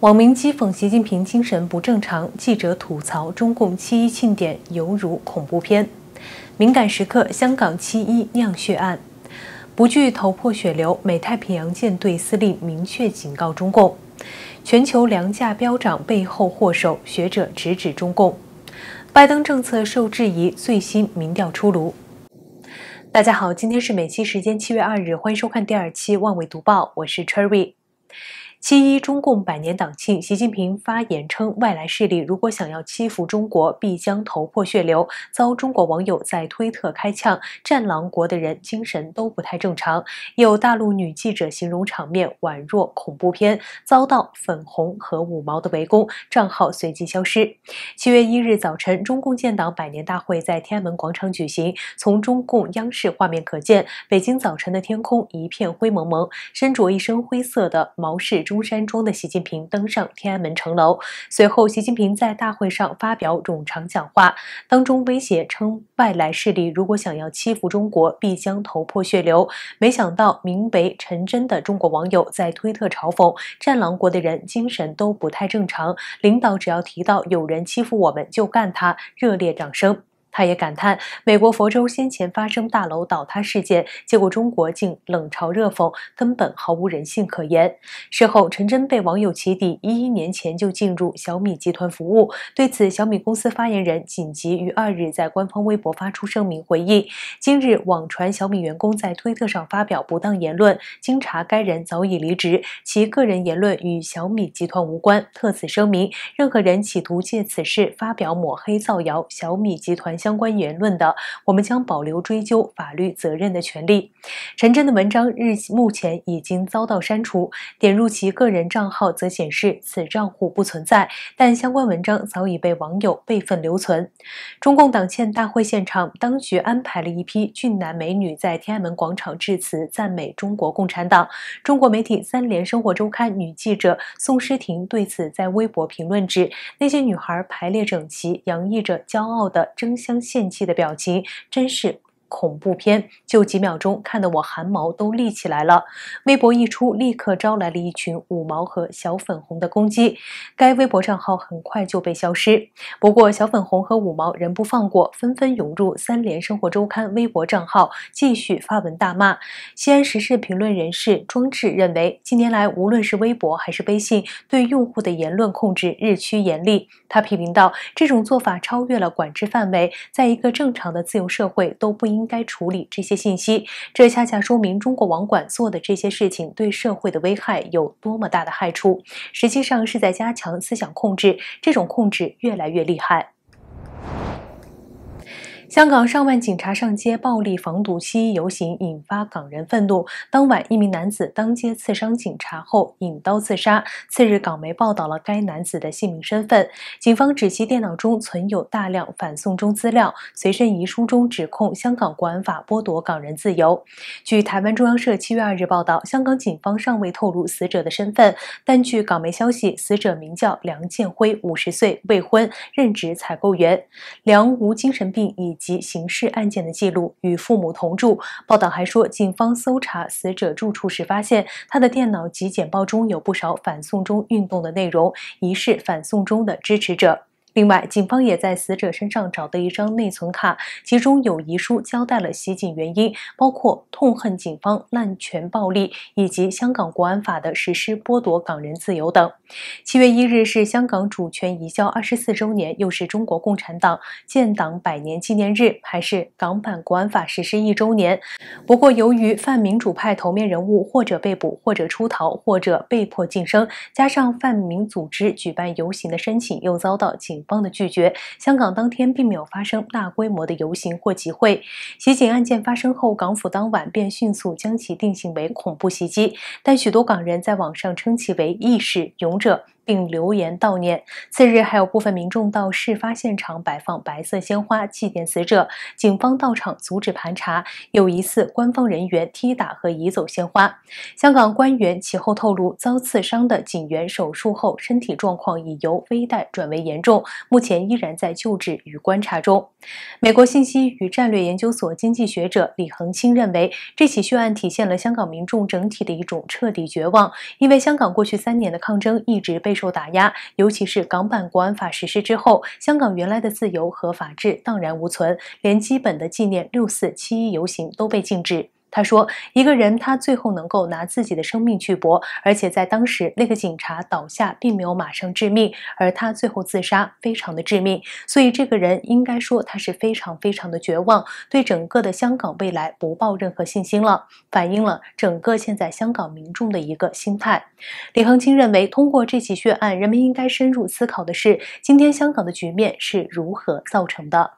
网民讥讽习近平精神不正常，记者吐槽中共七一庆典犹如恐怖片。敏感时刻，香港七一酿血案，不惧头破血流，美太平洋舰队司令明确警告中共。全球粮价飙涨背后祸首，学者直指中共。拜登政策受质疑，最新民调出炉。大家好，今天是美西时间七月二日，欢迎收看第二期《万维读报》，我是 Cherry。七一，中共百年党庆，习近平发言称，外来势力如果想要欺负中国，必将头破血流。遭中国网友在推特开呛：“战狼国的人精神都不太正常。”有大陆女记者形容场面宛若恐怖片，遭到粉红和五毛的围攻，账号随即消失。七月一日早晨，中共建党百年大会在天安门广场举行。从中共央视画面可见，北京早晨的天空一片灰蒙蒙，身着一身灰色的毛氏中。中山装的习近平登上天安门城楼，随后习近平在大会上发表冗长讲话，当中威胁称，外来势力如果想要欺负中国，必将头破血流。没想到名为陈真的中国网友在推特嘲讽，战狼国的人精神都不太正常，领导只要提到有人欺负我们就干他，热烈掌声。他也感叹，美国佛州先前发生大楼倒塌事件，结果中国竟冷嘲热讽，根本毫无人性可言。事后，陈真被网友起底，一一年前就进入小米集团服务。对此，小米公司发言人紧急于二日在官方微博发出声明，回应今日网传小米员工在推特上发表不当言论，经查该人早已离职，其个人言论与小米集团无关。特此声明，任何人企图借此事发表抹黑造谣，小米集团。相关言论的，我们将保留追究法律责任的权利。陈真的文章日目前已经遭到删除，点入其个人账号则显示此账户不存在，但相关文章早已被网友备份留存。中共党庆大会现场，当局安排了一批俊男美女在天安门广场致辞，赞美中国共产党。中国媒体三联生活周刊女记者宋诗婷对此在微博评论指：那些女孩排列整齐，洋溢着骄傲的争相。献气的表情真是。恐怖片就几秒钟，看得我汗毛都立起来了。微博一出，立刻招来了一群五毛和小粉红的攻击。该微博账号很快就被消失。不过，小粉红和五毛仍不放过，纷纷涌入三联生活周刊微博账号继续发文大骂。西安时事评论人士庄志认为，近年来无论是微博还是微信，对用户的言论控制日趋严厉。他批评道：“这种做法超越了管制范围，在一个正常的自由社会都不应。”应该处理这些信息，这恰恰说明中国网管做的这些事情对社会的危害有多么大的害处，实际上是在加强思想控制，这种控制越来越厉害。香港上万警察上街暴力防堵示游行，引发港人愤怒。当晚，一名男子当街刺伤警察后，引刀自杀。次日，港媒报道了该男子的姓名身份。警方指其电脑中存有大量反送中资料，随身遗书中指控香港国安法剥夺港人自由。据台湾中央社七月二日报道，香港警方尚未透露死者的身份，但据港媒消息，死者名叫梁建辉，五十岁，未婚，任职采购员。梁无精神病，以及刑事案件的记录，与父母同住。报道还说，警方搜查死者住处时发现，他的电脑及简报中有不少反送中运动的内容，疑是反送中的支持者。另外，警方也在死者身上找到一张内存卡，其中有遗书，交代了袭警原因，包括痛恨警方滥权暴力，以及香港国安法的实施剥夺港人自由等。七月一日是香港主权移交二十四周年，又是中国共产党建党百年纪念日，还是港版国安法实施一周年。不过，由于泛民主派头面人物或者被捕，或者出逃，或者被迫晋升，加上泛民组织举办游行的申请又遭到警。方的拒绝，香港当天并没有发生大规模的游行或集会。袭警案件发生后，港府当晚便迅速将其定性为恐怖袭击，但许多港人在网上称其为“意识勇者”。并留言悼念。次日，还有部分民众到事发现场摆放白色鲜花祭奠死者。警方到场阻止盘查，有疑似官方人员踢打和移走鲜花。香港官员其后透露，遭刺伤的警员手术后身体状况已由危殆转为严重，目前依然在救治与观察中。美国信息与战略研究所经济学者李恒清认为，这起血案体现了香港民众整体的一种彻底绝望，因为香港过去三年的抗争一直备受打压，尤其是港版国安法实施之后，香港原来的自由和法治荡然无存，连基本的纪念六四、七一游行都被禁止。他说，一个人他最后能够拿自己的生命去搏，而且在当时那个警察倒下，并没有马上致命，而他最后自杀非常的致命，所以这个人应该说他是非常非常的绝望，对整个的香港未来不抱任何信心了，反映了整个现在香港民众的一个心态。李恒清认为，通过这起血案，人们应该深入思考的是，今天香港的局面是如何造成的。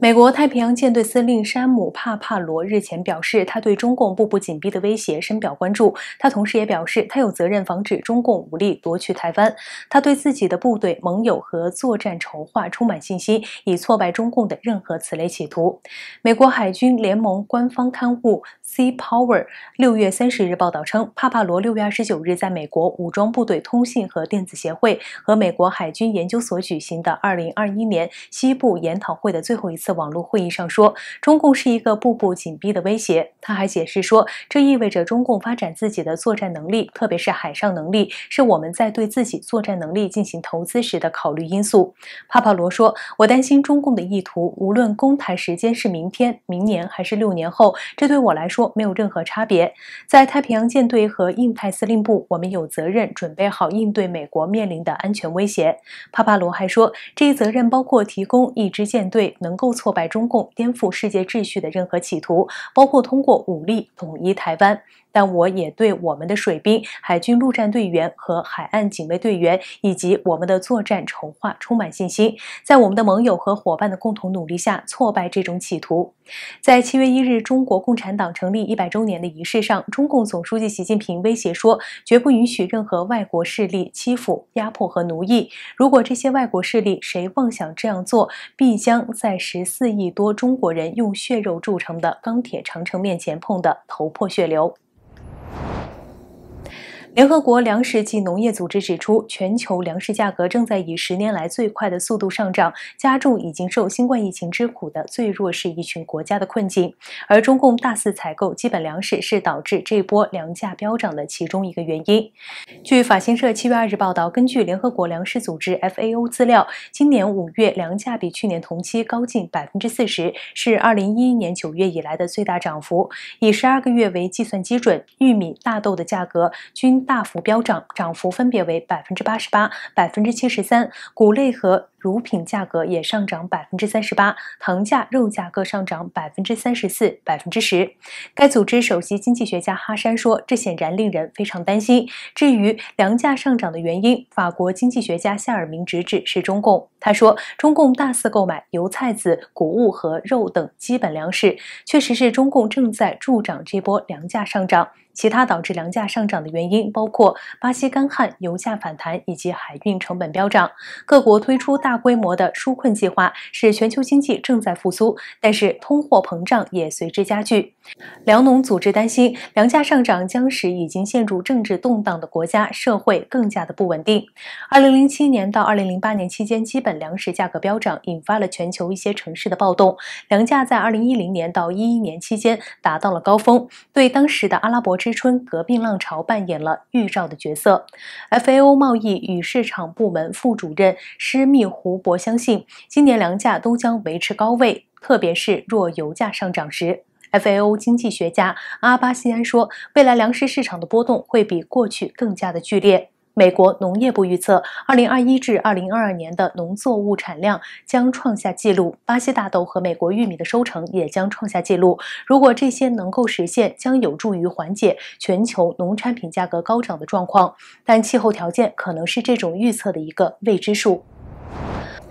美国太平洋舰队司令山姆·帕帕罗日前表示，他对中共步步紧逼的威胁深表关注。他同时也表示，他有责任防止中共武力夺取台湾。他对自己的部队、盟友和作战筹划充满信心，以挫败中共的任何此类企图。美国海军联盟官方刊物。C-POWER 六月三十日报道称，帕帕罗六月二十九日在美国武装部队通信和电子协会和美国海军研究所举行的二零二一年西部研讨会的最后一次网络会议上说，中共是一个步步紧逼的威胁。他还解释说，这意味着中共发展自己的作战能力，特别是海上能力，是我们在对自己作战能力进行投资时的考虑因素。帕帕罗说：“我担心中共的意图，无论公台时间是明天、明年还是六年后，这对我来说。”说没有任何差别，在太平洋舰队和印太司令部，我们有责任准备好应对美国面临的安全威胁。帕帕罗还说，这一责任包括提供一支舰队，能够挫败中共颠覆世界秩序的任何企图，包括通过武力统一台湾。但我也对我们的水兵、海军陆战队员和海岸警卫队员，以及我们的作战筹划充满信心。在我们的盟友和伙伴的共同努力下，挫败这种企图。在七月一日中国共产党成立一百周年的仪式上，中共总书记习近平威胁说：“绝不允许任何外国势力欺负、压迫和奴役。如果这些外国势力谁妄想这样做，必将在十四亿多中国人用血肉铸成的钢铁长城面前碰得头破血流。”联合国粮食及农业组织指出，全球粮食价格正在以十年来最快的速度上涨，加重已经受新冠疫情之苦的最弱势一群国家的困境。而中共大肆采购基本粮食是导致这波粮价飙涨的其中一个原因。据法新社七月二日报道，根据联合国粮食组织 （FAO） 资料，今年五月粮价比去年同期高近百分之四十，是二零一一年九月以来的最大涨幅。以十二个月为计算基准，玉米、大豆的价格均。大幅飙涨，涨幅分别为百分之八十八、百分之七十三，谷类和。乳品价格也上涨百分之三十八，糖价、肉价各上涨百分之三十四、百分之十。该组织首席经济学家哈山说：“这显然令人非常担心。”至于粮价上涨的原因，法国经济学家夏尔明直指是中共。他说：“中共大肆购买油菜籽、谷物和肉等基本粮食，确实是中共正在助长这波粮价上涨。”其他导致粮价上涨的原因包括巴西干旱、油价反弹以及海运成本飙涨。各国推出大。大规模的纾困计划使全球经济正在复苏，但是通货膨胀也随之加剧。粮农组织担心，粮价上涨将使已经陷入政治动荡的国家社会更加的不稳定。二零零七年到二零零八年期间，基本粮食价格飙涨，引发了全球一些城市的暴动。粮价在二零一零年到一一年期间达到了高峰，对当时的阿拉伯之春革命浪潮扮演了预兆的角色。FAO 贸易与市场部门副主任施密。胡博相信，今年粮价都将维持高位，特别是若油价上涨时。FAO 经济学家阿巴西安说，未来粮食市场的波动会比过去更加的剧烈。美国农业部预测，2021至2022年的农作物产量将创下纪录，巴西大豆和美国玉米的收成也将创下纪录。如果这些能够实现，将有助于缓解全球农产品价格高涨的状况，但气候条件可能是这种预测的一个未知数。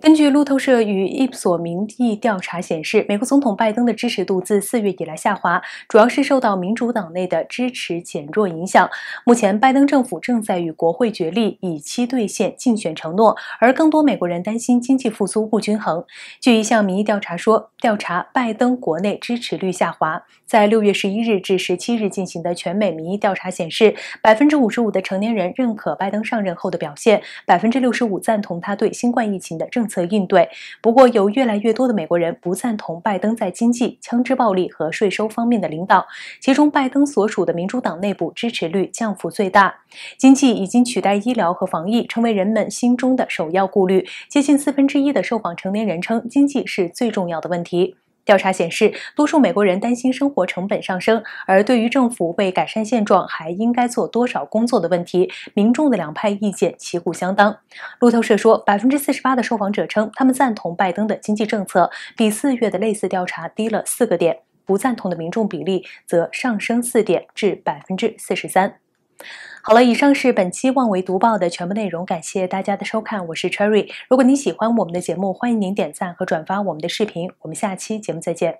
根据路透社与一所民意调查显示，美国总统拜登的支持度自四月以来下滑，主要是受到民主党内的支持减弱影响。目前，拜登政府正在与国会角力，以期兑现竞选承诺。而更多美国人担心经济复苏不均衡。据一项民意调查说，调查拜登国内支持率下滑。在六月十一日至十七日进行的全美民意调查显示，百分之五十五的成年人认可拜登上任后的表现，百分之六十五赞同他对新冠疫情的正。策应对。不过，有越来越多的美国人不赞同拜登在经济、枪支暴力和税收方面的领导。其中，拜登所属的民主党内部支持率降幅最大。经济已经取代医疗和防疫，成为人们心中的首要顾虑。接近四分之一的受访成年人称，经济是最重要的问题。调查显示，多数美国人担心生活成本上升，而对于政府为改善现状还应该做多少工作的问题，民众的两派意见旗鼓相当。路透社说，百分之四十八的受访者称他们赞同拜登的经济政策，比四月的类似调查低了四个点；不赞同的民众比例则上升四点至百分之四十三。好了，以上是本期《万为读报》的全部内容，感谢大家的收看，我是 Cherry。如果您喜欢我们的节目，欢迎您点赞和转发我们的视频。我们下期节目再见。